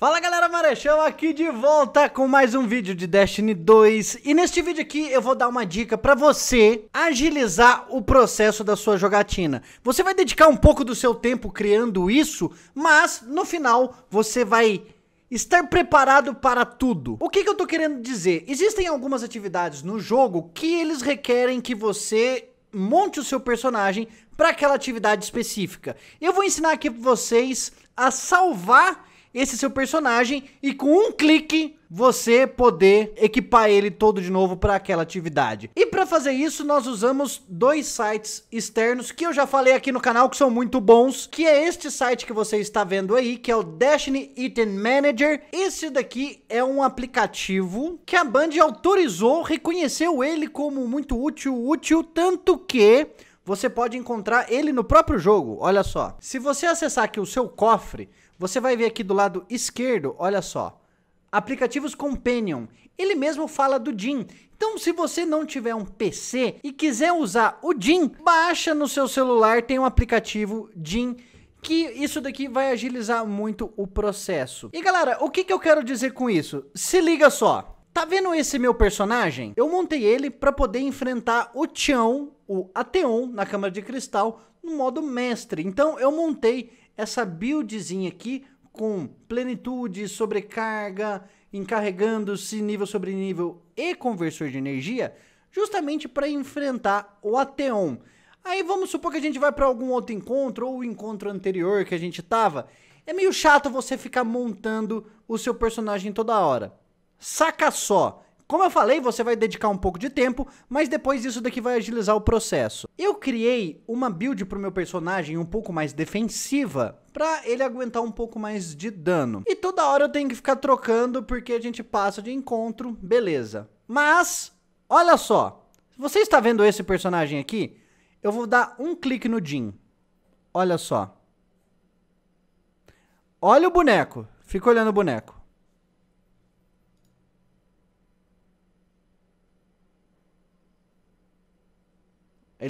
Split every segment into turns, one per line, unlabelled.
Fala galera Marechão, aqui de volta com mais um vídeo de Destiny 2 E neste vídeo aqui eu vou dar uma dica para você agilizar o processo da sua jogatina Você vai dedicar um pouco do seu tempo criando isso Mas no final você vai estar preparado para tudo O que, que eu tô querendo dizer? Existem algumas atividades no jogo que eles requerem que você monte o seu personagem para aquela atividade específica Eu vou ensinar aqui para vocês a salvar esse seu personagem e com um clique você poder equipar ele todo de novo para aquela atividade. E para fazer isso, nós usamos dois sites externos que eu já falei aqui no canal que são muito bons, que é este site que você está vendo aí, que é o Destiny Item Manager. Esse daqui é um aplicativo que a Band autorizou, reconheceu ele como muito útil, útil, tanto que você pode encontrar ele no próprio jogo, olha só. Se você acessar aqui o seu cofre, você vai ver aqui do lado esquerdo, olha só, aplicativos Companion. Ele mesmo fala do Jim. Então, se você não tiver um PC e quiser usar o Jim, baixa no seu celular, tem um aplicativo Jim que isso daqui vai agilizar muito o processo. E galera, o que, que eu quero dizer com isso? Se liga só. Tá vendo esse meu personagem? Eu montei ele para poder enfrentar o Tião, o Ateon, na Câmara de Cristal, no modo mestre. Então eu montei essa buildzinha aqui com plenitude, sobrecarga, encarregando-se nível sobre nível e conversor de energia, justamente para enfrentar o Ateon. Aí vamos supor que a gente vai para algum outro encontro ou o encontro anterior que a gente tava. É meio chato você ficar montando o seu personagem toda hora. Saca só, como eu falei, você vai dedicar um pouco de tempo, mas depois isso daqui vai agilizar o processo. Eu criei uma build para o meu personagem um pouco mais defensiva, para ele aguentar um pouco mais de dano. E toda hora eu tenho que ficar trocando porque a gente passa de encontro, beleza. Mas, olha só, você está vendo esse personagem aqui? Eu vou dar um clique no Jin. Olha só. Olha o boneco. Fica olhando o boneco.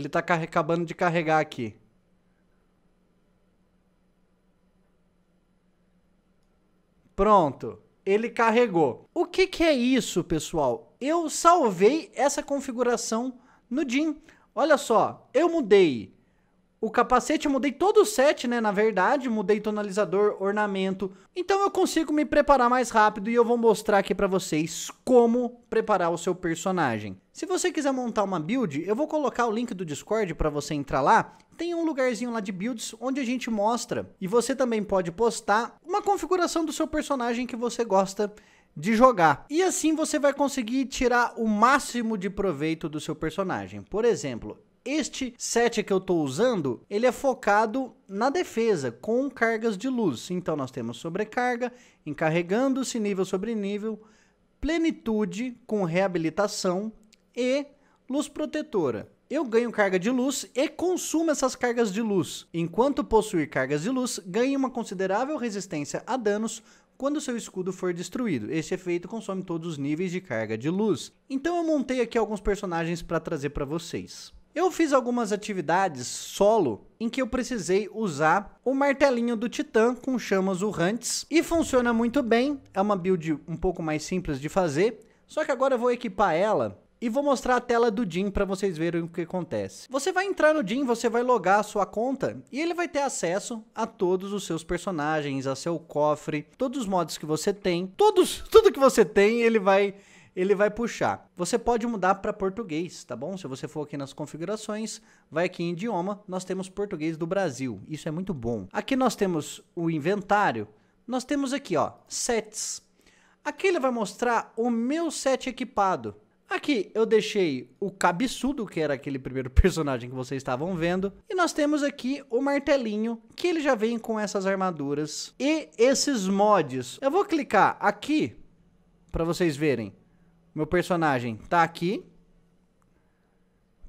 Ele tá acabando de carregar aqui. Pronto, ele carregou. O que, que é isso, pessoal? Eu salvei essa configuração no DIN. Olha só, eu mudei o capacete, eu mudei todo o set, né? Na verdade, mudei tonalizador, ornamento. Então eu consigo me preparar mais rápido e eu vou mostrar aqui para vocês como preparar o seu personagem. Se você quiser montar uma build, eu vou colocar o link do Discord para você entrar lá. Tem um lugarzinho lá de builds onde a gente mostra. E você também pode postar uma configuração do seu personagem que você gosta de jogar. E assim você vai conseguir tirar o máximo de proveito do seu personagem. Por exemplo, este set que eu estou usando, ele é focado na defesa, com cargas de luz. Então nós temos sobrecarga, encarregando-se nível sobre nível, plenitude com reabilitação e luz protetora. Eu ganho carga de luz e consumo essas cargas de luz. Enquanto possuir cargas de luz, ganho uma considerável resistência a danos quando seu escudo for destruído. Esse efeito consome todos os níveis de carga de luz. Então eu montei aqui alguns personagens para trazer para vocês. Eu fiz algumas atividades solo em que eu precisei usar o martelinho do Titã com chamas urrantes e funciona muito bem, é uma build um pouco mais simples de fazer, só que agora eu vou equipar ela e vou mostrar a tela do Jim para vocês verem o que acontece. Você vai entrar no Jim, você vai logar a sua conta e ele vai ter acesso a todos os seus personagens, a seu cofre, todos os mods que você tem, todos, tudo que você tem, ele vai ele vai puxar. Você pode mudar para português, tá bom? Se você for aqui nas configurações, vai aqui em idioma, nós temos português do Brasil. Isso é muito bom. Aqui nós temos o inventário. Nós temos aqui, ó, sets. Aqui ele vai mostrar o meu set equipado. Aqui eu deixei o cabeçudo, que era aquele primeiro personagem que vocês estavam vendo. E nós temos aqui o martelinho, que ele já vem com essas armaduras. E esses mods. Eu vou clicar aqui para vocês verem. Meu personagem tá aqui.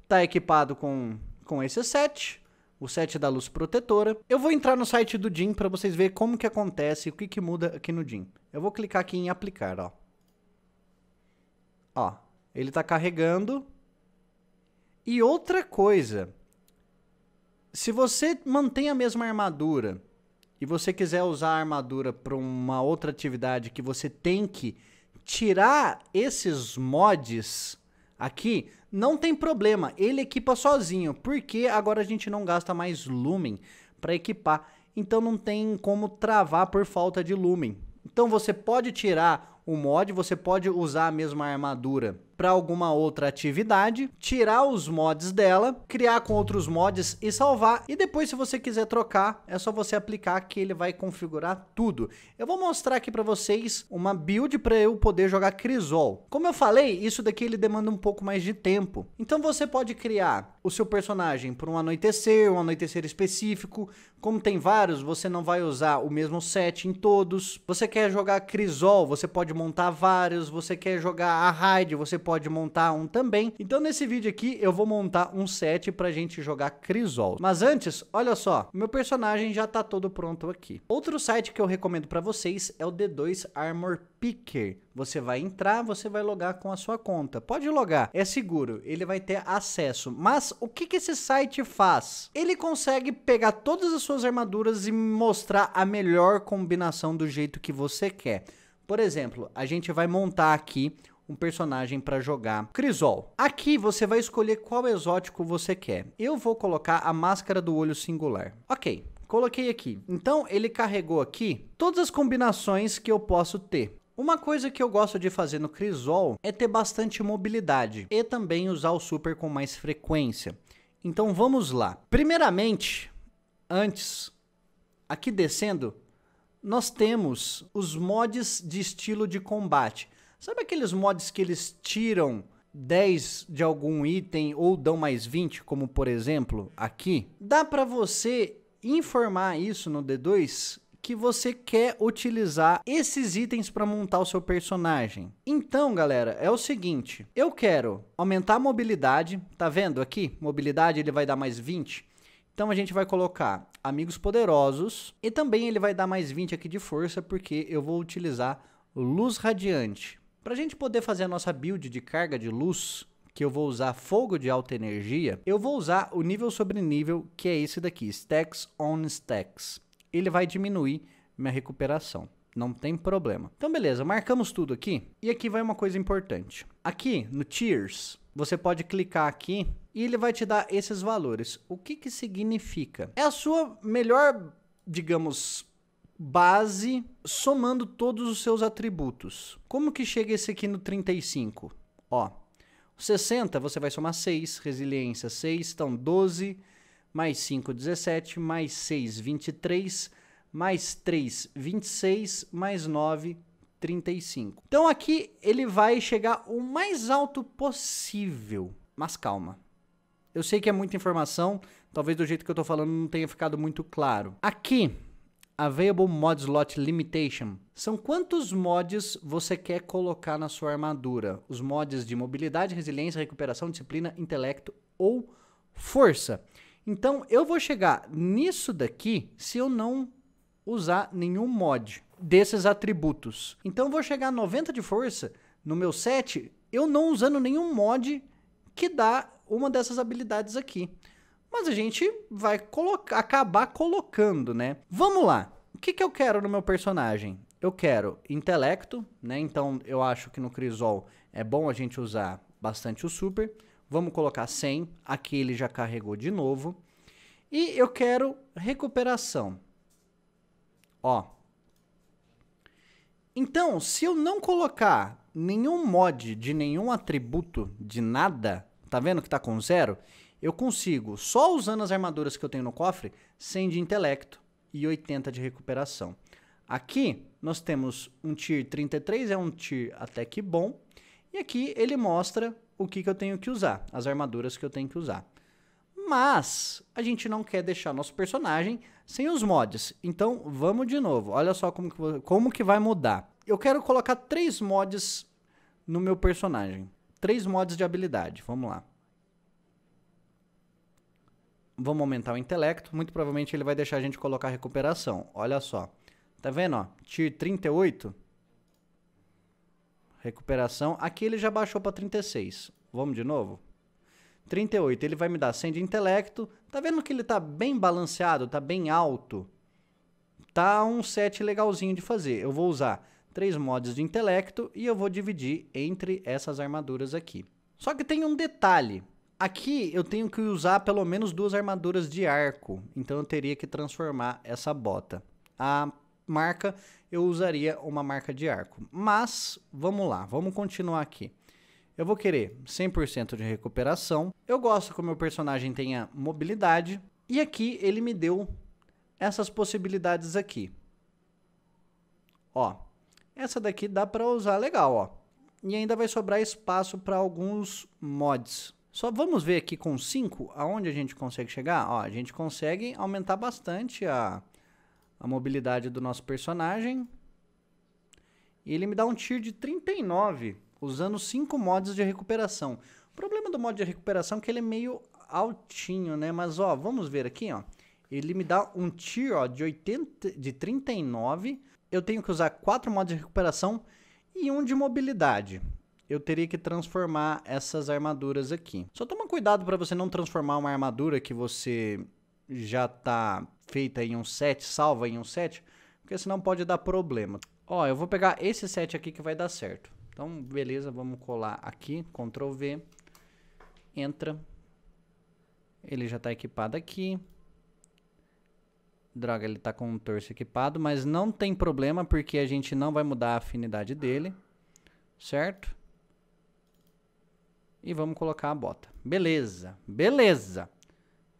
Tá equipado com, com esse set. O set da luz protetora. Eu vou entrar no site do DIN para vocês verem como que acontece, o que que muda aqui no DIN. Eu vou clicar aqui em aplicar, ó. Ó, ele tá carregando. E outra coisa, se você mantém a mesma armadura e você quiser usar a armadura para uma outra atividade que você tem que tirar esses mods aqui, não tem problema, ele equipa sozinho, porque agora a gente não gasta mais lumen para equipar, então não tem como travar por falta de lumen. Então você pode tirar o mod, você pode usar a mesma armadura para alguma outra atividade, tirar os mods dela, criar com outros mods e salvar. E depois, se você quiser trocar, é só você aplicar que ele vai configurar tudo. Eu vou mostrar aqui para vocês uma build para eu poder jogar Crisol. Como eu falei, isso daqui ele demanda um pouco mais de tempo. Então você pode criar o seu personagem por um anoitecer, um anoitecer específico, como tem vários, você não vai usar o mesmo set em todos. Você quer jogar Crisol, você pode montar vários. Você quer jogar a Raid, você pode montar um também. Então nesse vídeo aqui eu vou montar um set pra gente jogar Crisol. Mas antes, olha só, meu personagem já tá todo pronto aqui. Outro site que eu recomendo pra vocês é o D2 Armor Picker. Você vai entrar, você vai logar com a sua conta. Pode logar, é seguro, ele vai ter acesso. Mas o que, que esse site faz? Ele consegue pegar todas as suas armaduras e mostrar a melhor combinação do jeito que você quer. Por exemplo, a gente vai montar aqui um personagem para jogar Crisol. Aqui você vai escolher qual exótico você quer. Eu vou colocar a máscara do olho singular. Ok, coloquei aqui. Então ele carregou aqui todas as combinações que eu posso ter. Uma coisa que eu gosto de fazer no crisol é ter bastante mobilidade e também usar o super com mais frequência. Então vamos lá. Primeiramente, antes, aqui descendo, nós temos os mods de estilo de combate. Sabe aqueles mods que eles tiram 10 de algum item ou dão mais 20, como por exemplo aqui? Dá para você informar isso no D2 que você quer utilizar esses itens para montar o seu personagem. Então, galera, é o seguinte, eu quero aumentar a mobilidade, tá vendo aqui? Mobilidade ele vai dar mais 20. Então a gente vai colocar amigos poderosos e também ele vai dar mais 20 aqui de força porque eu vou utilizar luz radiante. Para a gente poder fazer a nossa build de carga de luz, que eu vou usar fogo de alta energia, eu vou usar o nível sobre nível, que é esse daqui, Stacks on Stacks ele vai diminuir minha recuperação. Não tem problema. Então, beleza, marcamos tudo aqui. E aqui vai uma coisa importante. Aqui no Tears você pode clicar aqui e ele vai te dar esses valores. O que, que significa? É a sua melhor, digamos, base somando todos os seus atributos. Como que chega esse aqui no 35? Ó, 60 você vai somar 6, resiliência 6, então 12 mais 5, 17, mais 6, 23, mais 3, 26, mais 9, 35. Então aqui ele vai chegar o mais alto possível, mas calma. Eu sei que é muita informação, talvez do jeito que eu estou falando não tenha ficado muito claro. Aqui, Available Mod Slot Limitation, são quantos mods você quer colocar na sua armadura. Os mods de mobilidade, resiliência, recuperação, disciplina, intelecto ou força. Então, eu vou chegar nisso daqui se eu não usar nenhum mod desses atributos. Então, eu vou chegar a 90 de força no meu set, eu não usando nenhum mod que dá uma dessas habilidades aqui. Mas a gente vai acabar colocando, né? Vamos lá. O que, que eu quero no meu personagem? Eu quero intelecto, né? Então, eu acho que no Crisol é bom a gente usar bastante o super. Vamos colocar 100. Aqui ele já carregou de novo. E eu quero recuperação. Ó. Então, se eu não colocar nenhum mod de nenhum atributo de nada, tá vendo que tá com zero? Eu consigo, só usando as armaduras que eu tenho no cofre, 100 de intelecto e 80 de recuperação. Aqui nós temos um tier 33, é um tier até que bom. E aqui ele mostra o que, que eu tenho que usar, as armaduras que eu tenho que usar. Mas a gente não quer deixar nosso personagem sem os mods. Então vamos de novo. Olha só como que, como que vai mudar. Eu quero colocar três mods no meu personagem. Três mods de habilidade. Vamos lá. Vamos aumentar o intelecto. Muito provavelmente ele vai deixar a gente colocar recuperação. Olha só. Tá vendo? Ó? Tier 38. Recuperação. Aqui ele já baixou para 36. Vamos de novo? 38. Ele vai me dar 100 de intelecto. Tá vendo que ele tá bem balanceado, tá bem alto. Tá um set legalzinho de fazer. Eu vou usar três mods de intelecto e eu vou dividir entre essas armaduras aqui. Só que tem um detalhe. Aqui eu tenho que usar pelo menos duas armaduras de arco, então eu teria que transformar essa bota. A ah, marca, eu usaria uma marca de arco. Mas vamos lá, vamos continuar aqui. Eu vou querer 100% de recuperação. Eu gosto que o meu personagem tenha mobilidade. E aqui ele me deu essas possibilidades aqui. Ó, essa daqui dá para usar legal, ó. E ainda vai sobrar espaço para alguns mods. Só vamos ver aqui com 5 aonde a gente consegue chegar. Ó, a gente consegue aumentar bastante a, a mobilidade do nosso personagem. E ele me dá um tir de 39, usando 5 mods de recuperação. O problema do mod de recuperação é que ele é meio altinho, né? Mas, ó, vamos ver aqui, ó. Ele me dá um tir ó, de, 80, de 39. Eu tenho que usar 4 mods de recuperação e um de mobilidade. Eu teria que transformar essas armaduras aqui. Só toma cuidado para você não transformar uma armadura que você já está feita em um set, salva em um set, porque senão pode dar problema. Ó, eu vou pegar esse set aqui que vai dar certo. Então, beleza, vamos colar aqui, Ctrl V, entra. Ele já está equipado aqui. Droga, ele está com um torso equipado, mas não tem problema porque a gente não vai mudar a afinidade dele, certo? E vamos colocar a bota. Beleza, beleza.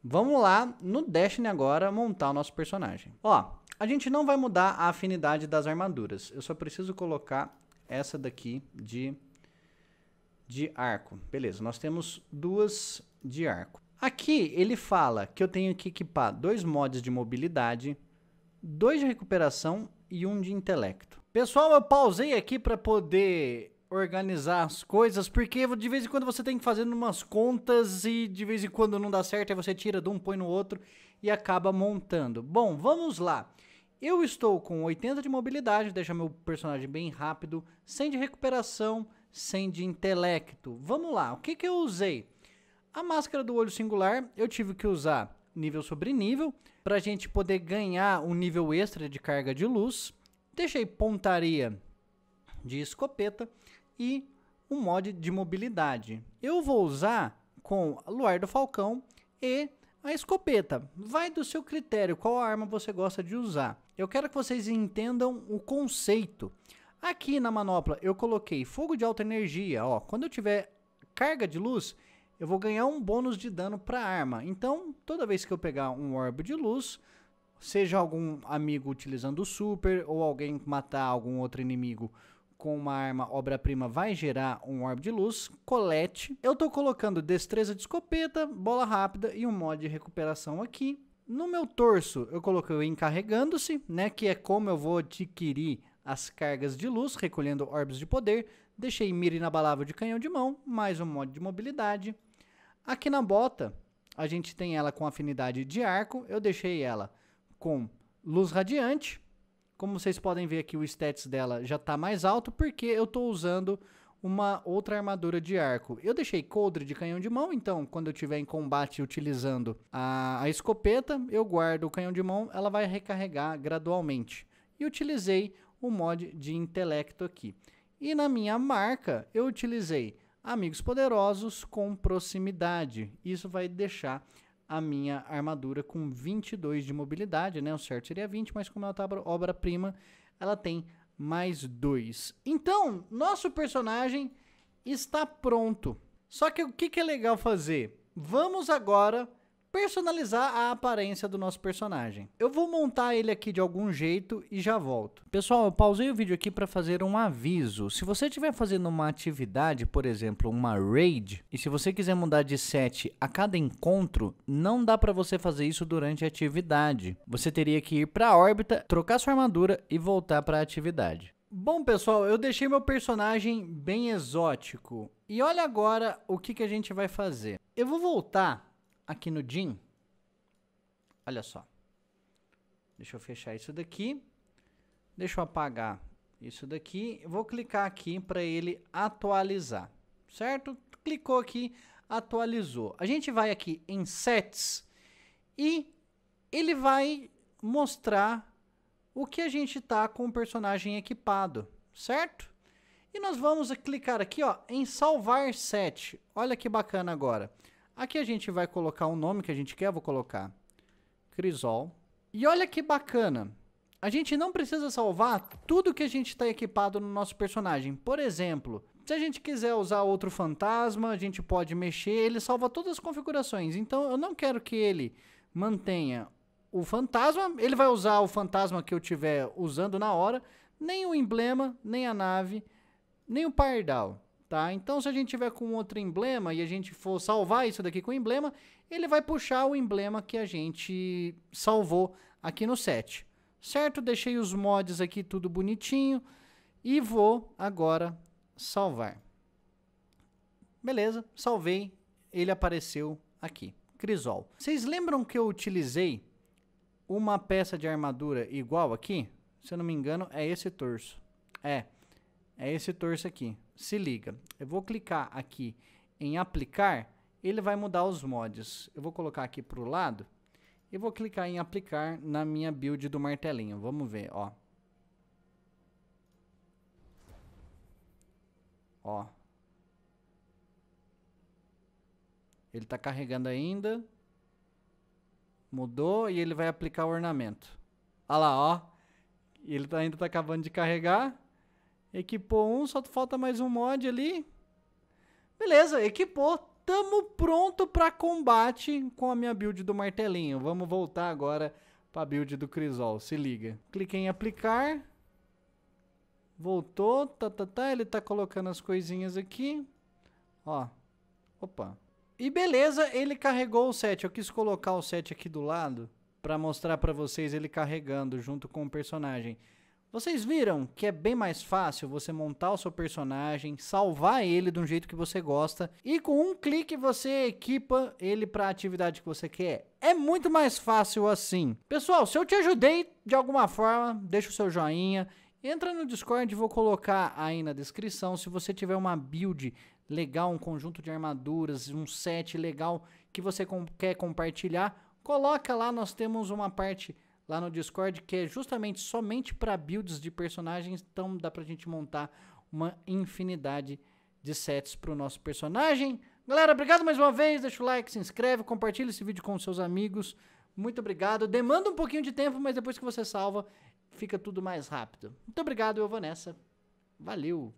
Vamos lá no Destiny agora montar o nosso personagem. Ó, a gente não vai mudar a afinidade das armaduras. Eu só preciso colocar essa daqui de, de arco. Beleza, nós temos duas de arco. Aqui ele fala que eu tenho que equipar dois mods de mobilidade, dois de recuperação e um de intelecto. Pessoal, eu pausei aqui para poder organizar as coisas, porque de vez em quando você tem que fazer umas contas e de vez em quando não dá certo, aí você tira de um, põe no outro e acaba montando. Bom, vamos lá. Eu estou com 80 de mobilidade, deixa meu personagem bem rápido, sem de recuperação, sem de intelecto. Vamos lá, o que, que eu usei? A máscara do olho singular, eu tive que usar nível sobre nível, para a gente poder ganhar um nível extra de carga de luz. Deixei pontaria de escopeta e um mod de mobilidade. Eu vou usar com Luar do Falcão e a escopeta. Vai do seu critério, qual arma você gosta de usar. Eu quero que vocês entendam o conceito. Aqui na manopla eu coloquei fogo de alta energia, ó. Quando eu tiver carga de luz, eu vou ganhar um bônus de dano para a arma. Então, toda vez que eu pegar um orbe de luz, seja algum amigo utilizando o super ou alguém matar algum outro inimigo com uma arma obra-prima vai gerar um orb de luz, colete. Eu estou colocando destreza de escopeta, bola rápida e um mod de recuperação aqui. No meu torso eu coloquei o encarregando-se, né, que é como eu vou adquirir as cargas de luz, recolhendo orbes de poder. Deixei mira inabalável de canhão de mão, mais um mod de mobilidade. Aqui na bota, a gente tem ela com afinidade de arco, eu deixei ela com luz radiante, como vocês podem ver aqui, o stats dela já está mais alto, porque eu estou usando uma outra armadura de arco. Eu deixei coldre de canhão de mão, então quando eu estiver em combate utilizando a, a escopeta, eu guardo o canhão de mão, ela vai recarregar gradualmente. E utilizei o mod de intelecto aqui. E na minha marca, eu utilizei amigos poderosos com proximidade. Isso vai deixar a minha armadura com 22 de mobilidade, né? O certo seria 20, mas como ela é tá obra-prima, ela tem mais 2. Então, nosso personagem está pronto. Só que o que, que é legal fazer? Vamos agora personalizar a aparência do nosso personagem. Eu vou montar ele aqui de algum jeito e já volto. Pessoal, eu pausei o vídeo aqui para fazer um aviso. Se você estiver fazendo uma atividade, por exemplo, uma raid, e se você quiser mudar de set a cada encontro, não dá para você fazer isso durante a atividade. Você teria que ir para a órbita, trocar sua armadura e voltar para a atividade. Bom, pessoal, eu deixei meu personagem bem exótico. E olha agora o que, que a gente vai fazer. Eu vou voltar aqui no Jim, olha só. Deixa eu fechar isso daqui. Deixa eu apagar isso daqui. Vou clicar aqui para ele atualizar, certo? Clicou aqui, atualizou. A gente vai aqui em sets e ele vai mostrar o que a gente tá com o personagem equipado, certo? E nós vamos clicar aqui ó, em salvar set. Olha que bacana agora. Aqui a gente vai colocar o nome que a gente quer, vou colocar Crisol. E olha que bacana, a gente não precisa salvar tudo que a gente está equipado no nosso personagem. Por exemplo, se a gente quiser usar outro fantasma, a gente pode mexer, ele salva todas as configurações. Então eu não quero que ele mantenha o fantasma, ele vai usar o fantasma que eu tiver usando na hora, nem o emblema, nem a nave, nem o pardal. Tá? Então, se a gente tiver com outro emblema e a gente for salvar isso daqui com emblema, ele vai puxar o emblema que a gente salvou aqui no set. Certo? Deixei os mods aqui tudo bonitinho e vou agora salvar. Beleza, salvei, ele apareceu aqui, Crisol. Vocês lembram que eu utilizei uma peça de armadura igual aqui? Se eu não me engano, é esse torso. É, é esse torso aqui. Se liga, eu vou clicar aqui em aplicar, ele vai mudar os mods. Eu vou colocar aqui para o lado e vou clicar em aplicar na minha build do martelinho. Vamos ver, ó. Ó. Ele está carregando ainda. Mudou e ele vai aplicar o ornamento. Olha lá, ó. Ele tá, ainda está acabando de carregar. Equipou um, só falta mais um mod ali. Beleza, equipou. Tamo pronto para combate com a minha build do martelinho. Vamos voltar agora para build do Crisol, se liga. Clique em aplicar. Voltou, tá, tá, tá, ele tá colocando as coisinhas aqui. Ó, opa. E beleza, ele carregou o set. Eu quis colocar o set aqui do lado para mostrar para vocês ele carregando junto com o personagem. Vocês viram que é bem mais fácil você montar o seu personagem, salvar ele de um jeito que você gosta e com um clique você equipa ele para a atividade que você quer? É muito mais fácil assim. Pessoal, se eu te ajudei de alguma forma, deixa o seu joinha. Entra no Discord, vou colocar aí na descrição. Se você tiver uma build legal, um conjunto de armaduras, um set legal que você com quer compartilhar, coloca lá, nós temos uma parte lá no Discord, que é justamente somente para builds de personagens, então dá pra gente montar uma infinidade de sets pro nosso personagem. Galera, obrigado mais uma vez, deixa o like, se inscreve, compartilha esse vídeo com seus amigos. Muito obrigado. Demanda um pouquinho de tempo, mas depois que você salva, fica tudo mais rápido. Muito obrigado, eu vou nessa. Valeu!